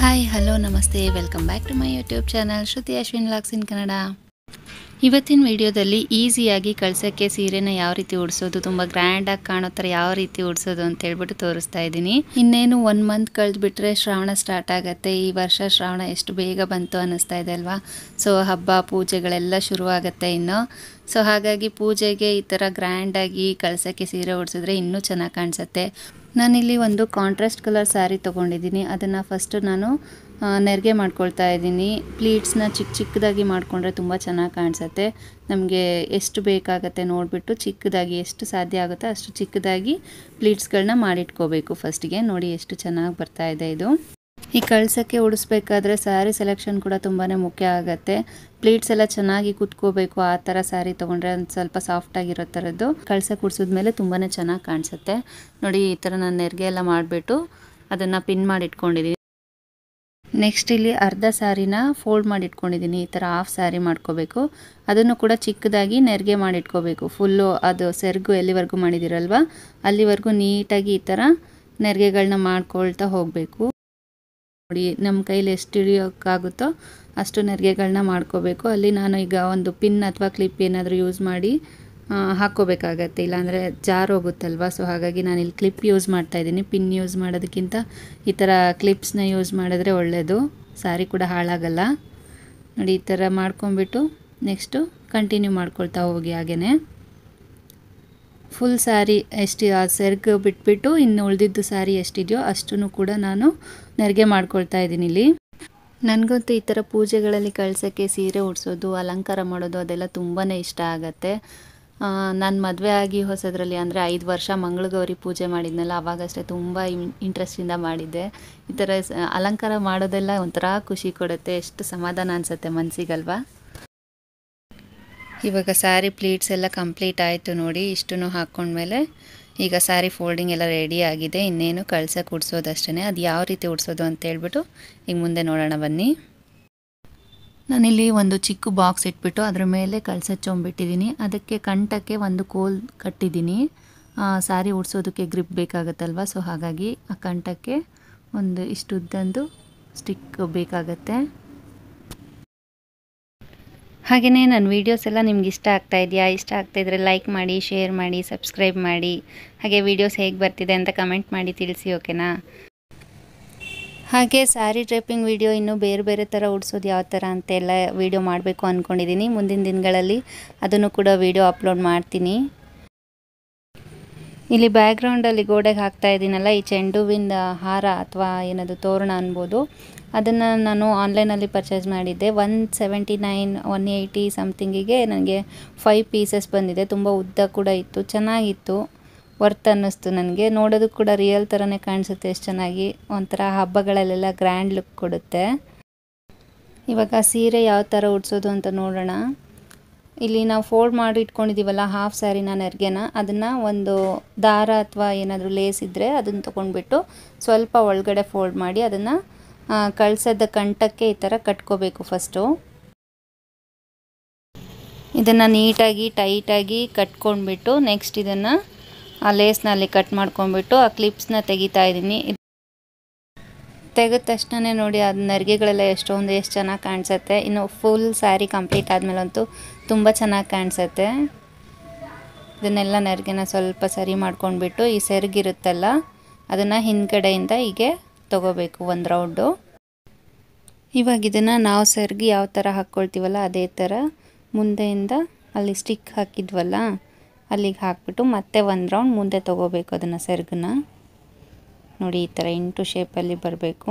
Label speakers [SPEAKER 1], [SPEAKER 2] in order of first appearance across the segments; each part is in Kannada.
[SPEAKER 1] ಹಾಯ್ ಹಲೋ ನಮಸ್ತೆ welcome back to my YouTube channel Shruti Ashwin looks in Kannada ಇವತ್ತಿನ ವಿಡಿಯೋದಲ್ಲಿ ಈಸಿಯಾಗಿ ಕಳ್ಸೋಕ್ಕೆ ಸೀರೆನ ಯಾವ ರೀತಿ ಉಡಿಸೋದು ತುಂಬ ಗ್ರ್ಯಾಂಡಾಗಿ ಕಾಣೋ ಥರ ಯಾವ ರೀತಿ ಉಡಿಸೋದು ಅಂತ ಹೇಳ್ಬಿಟ್ಟು ತೋರಿಸ್ತಾ ಇದ್ದೀನಿ ಇನ್ನೇನು ಒನ್ ಮಂತ್ ಕಳೆದುಬಿಟ್ರೆ ಶ್ರಾವಣ ಸ್ಟಾರ್ಟ್ ಆಗುತ್ತೆ ಈ ವರ್ಷ ಶ್ರಾವಣ ಎಷ್ಟು ಬೇಗ ಬಂತು ಅನ್ನಿಸ್ತಾ ಇದೆ ಅಲ್ವಾ ಸೊ ಹಬ್ಬ ಪೂಜೆಗಳೆಲ್ಲ ಶುರುವಾಗುತ್ತೆ ಇನ್ನು ಸೊ ಹಾಗಾಗಿ ಪೂಜೆಗೆ ಈ ಥರ ಗ್ರ್ಯಾಂಡಾಗಿ ಕಳ್ಸೋಕ್ಕೆ ಸೀರೆ ಉಡಿಸಿದ್ರೆ ಇನ್ನೂ ಚೆನ್ನಾಗಿ ಕಾಣಿಸುತ್ತೆ ನಾನಿಲ್ಲಿ ಒಂದು ಕಾಂಟ್ರಾಸ್ಟ್ ಕಲರ್ ಸ್ಯಾರಿ ತೊಗೊಂಡಿದ್ದೀನಿ ಅದನ್ನು ಫಸ್ಟು ನಾನು ನೆರಿಗೆ ಮಾಡ್ಕೊಳ್ತಾ ಇದ್ದೀನಿ ಪ್ಲೀಟ್ಸ್ನ ಚಿಕ್ಕ ಚಿಕ್ಕದಾಗಿ ಮಾಡಿಕೊಂಡ್ರೆ ತುಂಬ ಚೆನ್ನಾಗಿ ಕಾಣಿಸುತ್ತೆ ನಮಗೆ ಎಷ್ಟು ಬೇಕಾಗತ್ತೆ ನೋಡಿಬಿಟ್ಟು ಚಿಕ್ಕದಾಗಿ ಎಷ್ಟು ಸಾಧ್ಯ ಆಗುತ್ತೆ ಅಷ್ಟು ಚಿಕ್ಕದಾಗಿ ಪ್ಲೀಟ್ಸ್ಗಳನ್ನ ಮಾಡಿಟ್ಕೋಬೇಕು ಫಸ್ಟಿಗೆ ನೋಡಿ ಎಷ್ಟು ಚೆನ್ನಾಗಿ ಬರ್ತಾ ಇದೆ ಇದು ಈ ಕಳ್ಸಕ್ಕೆ ಉಡಿಸ್ಬೇಕಾದ್ರೆ ಸ್ಯಾರಿ ಸೆಲೆಕ್ಷನ್ ಕೂಡ ತುಂಬಾ ಮುಖ್ಯ ಆಗುತ್ತೆ ಪ್ಲೇಟ್ಸ್ ಎಲ್ಲ ಚೆನ್ನಾಗಿ ಕುತ್ಕೋಬೇಕು ಆ ಥರ ಸ್ಯಾರಿ ತೊಗೊಂಡ್ರೆ ಒಂದು ಸ್ವಲ್ಪ ಸಾಫ್ಟಾಗಿರೋ ಥರದ್ದು ಕಳ್ಸಕ್ಕೆ ಕುಡಿಸಿದ್ಮೇಲೆ ತುಂಬಾ ಚೆನ್ನಾಗಿ ಕಾಣಿಸುತ್ತೆ ನೋಡಿ ಈ ಥರ ನಾನು ನೆರಿಗೆ ಎಲ್ಲ ಮಾಡಿಬಿಟ್ಟು ಅದನ್ನು ಪಿನ್ ಮಾಡಿ ಇಟ್ಕೊಂಡಿದ್ದೀನಿ ನೆಕ್ಸ್ಟ್ ಇಲ್ಲಿ ಅರ್ಧ ಸ್ಯಾರಿನ ಫೋಲ್ಡ್ ಮಾಡಿ ಇಟ್ಕೊಂಡಿದ್ದೀನಿ ಈ ಥರ ಹಾಫ್ ಸ್ಯಾರಿ ಮಾಡ್ಕೋಬೇಕು ಅದನ್ನು ಕೂಡ ಚಿಕ್ಕದಾಗಿ ನೆರಿಗೆ ಮಾಡಿಟ್ಕೋಬೇಕು ಫುಲ್ಲು ಅದು ಸೆರ್ಗು ಎಲ್ಲಿವರೆಗೂ ಮಾಡಿದ್ದೀರಲ್ವ ಅಲ್ಲಿವರೆಗೂ ನೀಟಾಗಿ ಈ ಥರ ನೆರಿಗೆಗಳನ್ನ ಮಾಡ್ಕೊಳ್ತಾ ಹೋಗಬೇಕು ನೋಡಿ ನಮ್ಮ ಕೈಲಿ ಎಷ್ಟು ಹಿಡಿಯೋಕ್ಕಾಗುತ್ತೋ ಅಷ್ಟು ನೆರಿಗೆಗಳನ್ನ ಮಾಡ್ಕೋಬೇಕು ಅಲ್ಲಿ ನಾನು ಈಗ ಒಂದು ಪಿನ್ ಅಥವಾ ಕ್ಲಿಪ್ ಏನಾದರೂ ಯೂಸ್ ಮಾಡಿ ಹಾಕ್ಕೋಬೇಕಾಗತ್ತೆ ಇಲ್ಲಾಂದರೆ ಹೋಗುತ್ತಲ್ವ ಸೊ ಹಾಗಾಗಿ ನಾನು ಇಲ್ಲಿ ಕ್ಲಿಪ್ ಯೂಸ್ ಮಾಡ್ತಾಯಿದ್ದೀನಿ ಪಿನ್ ಯೂಸ್ ಮಾಡೋದಕ್ಕಿಂತ ಈ ಥರ ಕ್ಲಿಪ್ಸ್ನ ಯೂಸ್ ಮಾಡಿದ್ರೆ ಒಳ್ಳೆಯದು ಸಾರಿ ಕೂಡ ಹಾಳಾಗಲ್ಲ ನೋಡಿ ಈ ಥರ ಮಾಡ್ಕೊಂಬಿಟ್ಟು ನೆಕ್ಸ್ಟು ಕಂಟಿನ್ಯೂ ಮಾಡ್ಕೊಳ್ತಾ ಹೋಗಿ ಹಾಗೇ ಫುಲ್ ಸ್ಯಾರಿ ಎಷ್ಟು ಆ ಸೆರ್ಗು ಬಿಟ್ಬಿಟ್ಟು ಇನ್ನು ಉಳಿದಿದ್ದು ಸ್ಯಾರಿ ಎಷ್ಟಿದೆಯೋ ಅಷ್ಟೂ ಕೂಡ ನಾನು ನೆರಿಗೆ ಮಾಡ್ಕೊಳ್ತಾ ಇದ್ದೀನಿ ಇಲ್ಲಿ ನನಗಂತೂ ಈ ಥರ ಪೂಜೆಗಳಲ್ಲಿ ಕಳ್ಸೋಕ್ಕೆ ಸೀರೆ ಉಡ್ಸೋದು ಅಲಂಕಾರ ಮಾಡೋದು ಅದೆಲ್ಲ ತುಂಬಾ ಇಷ್ಟ ಆಗುತ್ತೆ ನಾನು ಮದುವೆ ಆಗಿ ಹೊಸದ್ರಲ್ಲಿ ಅಂದರೆ ಐದು ವರ್ಷ ಮಂಗಳಗೌರಿ ಪೂಜೆ ಮಾಡಿದ್ನಲ್ಲ ಅವಾಗಷ್ಟೇ ತುಂಬ ಇಂಟ್ರೆಸ್ಟಿಂದ ಮಾಡಿದ್ದೆ ಈ ಥರ ಅಲಂಕಾರ ಮಾಡೋದೆಲ್ಲ ಒಂಥರ ಖುಷಿ ಕೊಡುತ್ತೆ ಎಷ್ಟು ಸಮಾಧಾನ ಅನಿಸುತ್ತೆ ಮನಸ್ಸಿಗಲ್ವಾ ಇವಾಗ ಸ್ಯಾರಿ ಪ್ಲೀಟ್ಸ್ ಎಲ್ಲ ಕಂಪ್ಲೀಟ್ ಆಯಿತು ನೋಡಿ ಇಷ್ಟೂ ಹಾಕ್ಕೊಂಡ್ಮೇಲೆ ಈಗ ಸ್ಯಾರಿ ಫೋಲ್ಡಿಂಗ್ ಎಲ್ಲ ರೆಡಿ ಆಗಿದೆ ಇನ್ನೇನು ಕಳ್ಸ ಉಡ್ಸೋದಷ್ಟೇ ಅದು ಯಾವ ರೀತಿ ಉಡ್ಸೋದು ಅಂತ ಹೇಳ್ಬಿಟ್ಟು ಈಗ ಮುಂದೆ ನೋಡೋಣ ಬನ್ನಿ ನಾನಿಲ್ಲಿ ಒಂದು ಚಿಕ್ಕ ಬಾಕ್ಸ್ ಇಟ್ಬಿಟ್ಟು ಅದ್ರ ಮೇಲೆ ಕಳ್ಸ ಚೊಂಬಿಟ್ಟಿದ್ದೀನಿ ಅದಕ್ಕೆ ಕಂಠಕ್ಕೆ ಒಂದು ಕೋಲ್ ಕಟ್ಟಿದ್ದೀನಿ ಸ್ಯಾರಿ ಉಡ್ಸೋದಕ್ಕೆ ಗ್ರಿಪ್ ಬೇಕಾಗತ್ತಲ್ವ ಸೊ ಹಾಗಾಗಿ ಆ ಕಂಠಕ್ಕೆ ಒಂದು ಇಷ್ಟುದ್ದಂದು ಸ್ಟಿಕ್ ಬೇಕಾಗತ್ತೆ ಹಾಗೆಯೇ ನನ್ನ ವೀಡಿಯೋಸ್ ಎಲ್ಲ ನಿಮ್ಗೆ ಇಷ್ಟ ಆಗ್ತಾ ಇದೆಯಾ ಇಷ್ಟ ಆಗ್ತಾ ಆಗ್ತಾಯಿದ್ರೆ ಲೈಕ್ ಮಾಡಿ ಶೇರ್ ಮಾಡಿ ಸಬ್ಸ್ಕ್ರೈಬ್ ಮಾಡಿ ಹಾಗೆ ವೀಡಿಯೋಸ್ ಹೇಗೆ ಬರ್ತಿದೆ ಅಂತ ಕಮೆಂಟ್ ಮಾಡಿ ತಿಳಿಸಿ ಓಕೆನಾ ಹಾಗೆ ಸ್ಯಾರಿ ಡ್ರೇಪಿಂಗ್ ವಿಡಿಯೋ ಇನ್ನೂ ಬೇರೆ ಬೇರೆ ಥರ ಉಡ್ಸೋದು ಯಾವ ಥರ ಅಂತೆಲ್ಲ ವೀಡಿಯೋ ಮಾಡಬೇಕು ಅಂದ್ಕೊಂಡಿದ್ದೀನಿ ಮುಂದಿನ ದಿನಗಳಲ್ಲಿ ಅದನ್ನು ಕೂಡ ವೀಡಿಯೋ ಅಪ್ಲೋಡ್ ಮಾಡ್ತೀನಿ ಇಲ್ಲಿ ಬ್ಯಾಕ್ಗ್ರೌಂಡಲ್ಲಿ ಗೋಡೆಗೆ ಹಾಕ್ತಾ ಇದ್ದೀನಲ್ಲ ಈ ಚೆಂಡುವಿನ ಹಾರ ಅಥವಾ ಏನದು ತೋರಣ ಅನ್ಬೋದು ಅದನ್ನು ನಾನು ಆನ್ಲೈನಲ್ಲಿ ಪರ್ಚೇಸ್ ಮಾಡಿದ್ದೆ one seventy nine one eighty ಸಮಥಿಂಗಿಗೆ ನನಗೆ ಫೈವ್ ಪೀಸಸ್ ಬಂದಿದೆ ತುಂಬ ಉದ್ದ ಕೂಡ ಇತ್ತು ಚೆನ್ನಾಗಿತ್ತು ವರ್ತ್ ಅನ್ನಿಸ್ತು ನನಗೆ ನೋಡೋದಕ್ಕೆ ಕೂಡ ರಿಯಲ್ ಥರನೇ ಕಾಣಿಸುತ್ತೆ ಎಷ್ಟು ಚೆನ್ನಾಗಿ ಒಂಥರ ಹಬ್ಬಗಳಲ್ಲೆಲ್ಲ ಗ್ರ್ಯಾಂಡ್ ಲುಕ್ ಕೊಡುತ್ತೆ ಇವಾಗ ಸೀರೆ ಯಾವ ಥರ ಉಡ್ಸೋದು ಅಂತ ನೋಡೋಣ ಇಲ್ಲಿ ನಾವು ಫೋಲ್ಡ್ ಮಾಡಿ ಇಟ್ಕೊಂಡಿದ್ದೀವಲ್ಲ ಹಾಫ್ ಸ್ಯಾರಿನ ನೆರಿಗೆನ ಅದನ್ನು ಒಂದು ದಾರ ಅಥವಾ ಏನಾದರೂ ಲೇಸ್ ಇದ್ದರೆ ಅದನ್ನು ತೊಗೊಂಡ್ಬಿಟ್ಟು ಸ್ವಲ್ಪ ಒಳಗಡೆ ಫೋಲ್ಡ್ ಮಾಡಿ ಅದನ್ನು ಕಳ್ಸದ ಕಂಟಕ್ಕೆ ಈ ಥರ ಕಟ್ಕೋಬೇಕು ಫಸ್ಟು ಇದನ್ನು ನೀಟಾಗಿ ಟೈಟಾಗಿ ಕಟ್ಕೊಂಡ್ಬಿಟ್ಟು ನೆಕ್ಸ್ಟ್ ಇದನ್ನು ಆ ಲೇಸ್ನಲ್ಲಿ ಕಟ್ ಮಾಡ್ಕೊಂಡ್ಬಿಟ್ಟು ಆ ಕ್ಲಿಪ್ಸ್ನ ತೆಗಿತಾ ಇದ್ದೀನಿ ತೆಗೆದ ತಕ್ಷಣ ನೋಡಿ ಅದು ನರಿಗೆಗಳೆಲ್ಲ ಎಷ್ಟೊಂದು ಎಷ್ಟು ಚೆನ್ನಾಗಿ ಕಾಣಿಸುತ್ತೆ ಇನ್ನು ಫುಲ್ ಸ್ಯಾರಿ ಕಂಪ್ಲೀಟ್ ಆದಮೇಲಂತೂ ತುಂಬ ಚೆನ್ನಾಗಿ ಕಾಣಿಸುತ್ತೆ ಇದನ್ನೆಲ್ಲ ನರಿಗೆನ ಸ್ವಲ್ಪ ಸರಿ ಮಾಡ್ಕೊಂಡ್ಬಿಟ್ಟು ಈ ಸೆರಗಿರುತ್ತಲ್ಲ ಅದನ್ನು ಹಿಂದ್ಗಡೆಯಿಂದ ಹೀಗೆ ತೊಗೋಬೇಕು ಒಂದು ರೌಂಡು ಇವಾಗ ಇದನ್ನು ನಾವು ಸರ್ಗಿ ಯಾವ ಥರ ಹಾಕ್ಕೊಳ್ತೀವಲ್ಲ ಅದೇ ಥರ ಮುಂದೆಯಿಂದ ಅಲ್ಲಿ ಸ್ಟಿಕ್ ಹಾಕಿದ್ವಲ್ಲ ಅಲ್ಲಿಗೆ ಹಾಕ್ಬಿಟ್ಟು ಮತ್ತೆ ಒಂದು ರೌಂಡ್ ಮುಂದೆ ತೊಗೋಬೇಕು ಅದನ್ನು ಸೆರ್ಗನ್ನ ನೋಡಿ ಈ ಥರ ಇಂಟು ಶೇಪಲ್ಲಿ ಬರಬೇಕು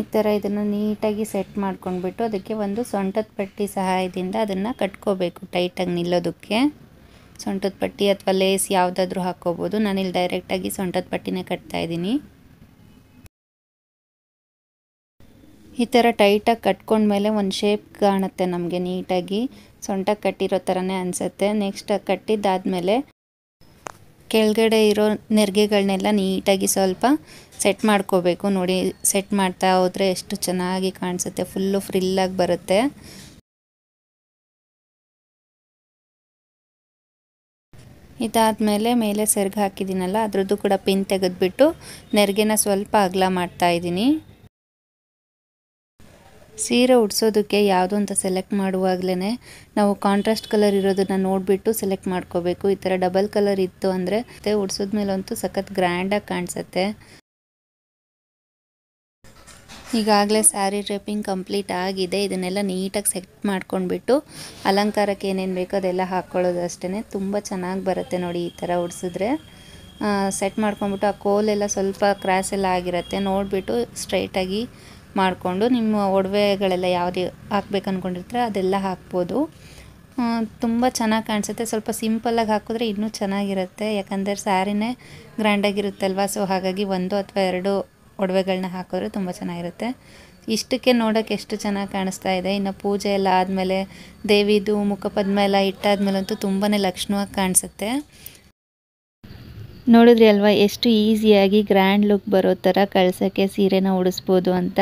[SPEAKER 1] ಈ ಥರ ಇದನ್ನು ನೀಟಾಗಿ ಸೆಟ್ ಮಾಡ್ಕೊಂಡ್ಬಿಟ್ಟು ಅದಕ್ಕೆ ಒಂದು ಸೊಂಟದ ಪಟ್ಟಿ ಸಹಾಯದಿಂದ ಅದನ್ನು ಕಟ್ಕೋಬೇಕು ಟೈಟಾಗಿ ನಿಲ್ಲೋದಕ್ಕೆ ಸೊಂಟದ ಪಟ್ಟಿ ಅಥವಾ ಲೇಸ್ ಯಾವುದಾದ್ರೂ ಹಾಕ್ಕೋಬೋದು ನಾನಿಲ್ಲಿ ಡೈರೆಕ್ಟಾಗಿ ಸೊಂಟದ ಪಟ್ಟಿನೇ ಕಟ್ತಾ ಇದ್ದೀನಿ ಈ ಥರ ಟೈಟಾಗಿ ಕಟ್ಕೊಂಡ್ಮೇಲೆ ಒಂದು ಶೇಪ್ ಕಾಣುತ್ತೆ ನಮಗೆ ನೀಟಾಗಿ ಸೊಂಟ ಕಟ್ಟಿರೋ ಥರನೇ ಅನಿಸುತ್ತೆ ನೆಕ್ಸ್ಟ್ ಕಟ್ಟಿದ್ದಾದಮೇಲೆ ಕೆಳಗಡೆ ಇರೋ ನೆರಿಗೆಗಳನ್ನೆಲ್ಲ ನೀಟಾಗಿ ಸ್ವಲ್ಪ ಸೆಟ್ ಮಾಡ್ಕೋಬೇಕು ನೋಡಿ ಸೆಟ್ ಮಾಡ್ತಾ ಹೋದರೆ ಎಷ್ಟು ಚೆನ್ನಾಗಿ ಕಾಣಿಸುತ್ತೆ ಫುಲ್ಲು ಫ್ರಿಲ್ಲಾಗಿ ಬರುತ್ತೆ ಇದಾದಮೇಲೆ ಮೇಲೆ ಸೆರ್ಗೆ ಹಾಕಿದ್ದೀನಲ್ಲ ಅದರದ್ದು ಕೂಡ ಪಿನ್ ತೆಗೆದುಬಿಟ್ಟು ನೆರಿಗೆನ ಸ್ವಲ್ಪ ಅಗಲ ಮಾಡ್ತಾಯಿದ್ದೀನಿ ಸೀರೆ ಉಡ್ಸೋದಕ್ಕೆ ಯಾವುದು ಅಂತ ಸೆಲೆಕ್ಟ್ ಮಾಡುವಾಗಲೇ ನಾವು ಕಾಂಟ್ರಾಸ್ಟ್ ಕಲರ್ ಇರೋದನ್ನ ನೋಡಿಬಿಟ್ಟು ಸೆಲೆಕ್ಟ್ ಮಾಡ್ಕೋಬೇಕು ಈ ಥರ ಡಬಲ್ ಕಲರ್ ಇತ್ತು ಅಂದರೆ ಮತ್ತೆ ಅಂತೂ ಸಖತ್ ಗ್ರ್ಯಾಂಡಾಗಿ ಕಾಣಿಸುತ್ತೆ ಈಗಾಗಲೇ ಸ್ಯಾರಿ ಡ್ರೇಪಿಂಗ್ ಕಂಪ್ಲೀಟ್ ಆಗಿದೆ ಇದನ್ನೆಲ್ಲ ನೀಟಾಗಿ ಸೆಟ್ ಮಾಡ್ಕೊಂಡ್ಬಿಟ್ಟು ಅಲಂಕಾರಕ್ಕೆ ಏನೇನು ಬೇಕೋ ಅದೆಲ್ಲ ಹಾಕ್ಕೊಳ್ಳೋದು ಅಷ್ಟೇ ತುಂಬ ಚೆನ್ನಾಗಿ ಬರುತ್ತೆ ನೋಡಿ ಈ ಥರ ಉಡ್ಸಿದ್ರೆ ಸೆಟ್ ಮಾಡ್ಕೊಂಡ್ಬಿಟ್ಟು ಆ ಕೋಲೆಲ್ಲ ಸ್ವಲ್ಪ ಕ್ರ್ಯಾಸ್ ಎಲ್ಲ ಆಗಿರುತ್ತೆ ನೋಡಿಬಿಟ್ಟು ಸ್ಟ್ರೈಟಾಗಿ ಮಾಡಿಕೊಂಡು ನಿಮ್ಮ ಒಡವೆಗಳೆಲ್ಲ ಯಾವ್ದು ಹಾಕ್ಬೇಕು ಅಂದ್ಕೊಂಡಿರ್ತಾರೆ ಅದೆಲ್ಲ ಹಾಕ್ಬೋದು ತುಂಬ ಚೆನ್ನಾಗಿ ಕಾಣಿಸುತ್ತೆ ಸ್ವಲ್ಪ ಸಿಂಪಲ್ಲಾಗಿ ಹಾಕಿದ್ರೆ ಇನ್ನೂ ಚೆನ್ನಾಗಿರುತ್ತೆ ಯಾಕಂದರೆ ಸ್ಯಾರಿನೇ ಗ್ರ್ಯಾಂಡಾಗಿರುತ್ತಲ್ವ ಸೊ ಹಾಗಾಗಿ ಒಂದು ಅಥವಾ ಎರಡು ಒಡವೆಗಳನ್ನ ಹಾಕಿದ್ರೆ ತುಂಬ ಚೆನ್ನಾಗಿರುತ್ತೆ ಇಷ್ಟಕ್ಕೆ ನೋಡೋಕೆ ಎಷ್ಟು ಚೆನ್ನಾಗಿ ಕಾಣಿಸ್ತಾ ಇದೆ ಇನ್ನು ಪೂಜೆ ಎಲ್ಲ ಆದಮೇಲೆ ದೇವಿದು ಮುಖಪದ್ಮ ಎಲ್ಲ ಇಟ್ಟಾದ್ಮೇಲಂತೂ ತುಂಬಾ ಲಕ್ಷಣವಾಗಿ ಕಾಣಿಸುತ್ತೆ ನೋಡಿದ್ರಿ ಅಲ್ವಾ ಎಷ್ಟು ಈಸಿಯಾಗಿ ಗ್ರ್ಯಾಂಡ್ ಲುಕ್ ಬರೋ ಥರ ಕಳ್ಸೋಕ್ಕೆ ಸೀರೆನ ಉಡಿಸ್ಬೋದು ಅಂತ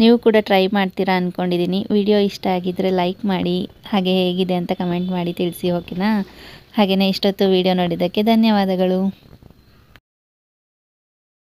[SPEAKER 1] ನೀವು ಕೂಡ ಟ್ರೈ ಮಾಡ್ತೀರಾ ಅಂದ್ಕೊಂಡಿದ್ದೀನಿ ವಿಡಿಯೋ ಇಷ್ಟ ಆಗಿದ್ದರೆ ಲೈಕ್ ಮಾಡಿ ಹಾಗೆ ಹೇಗಿದೆ ಅಂತ ಕಮೆಂಟ್ ಮಾಡಿ ತಿಳಿಸಿ ಓಕೆನಾ ಹಾಗೆಯೇ ಇಷ್ಟೊತ್ತು ವಿಡಿಯೋ ನೋಡಿದ್ದಕ್ಕೆ ಧನ್ಯವಾದಗಳು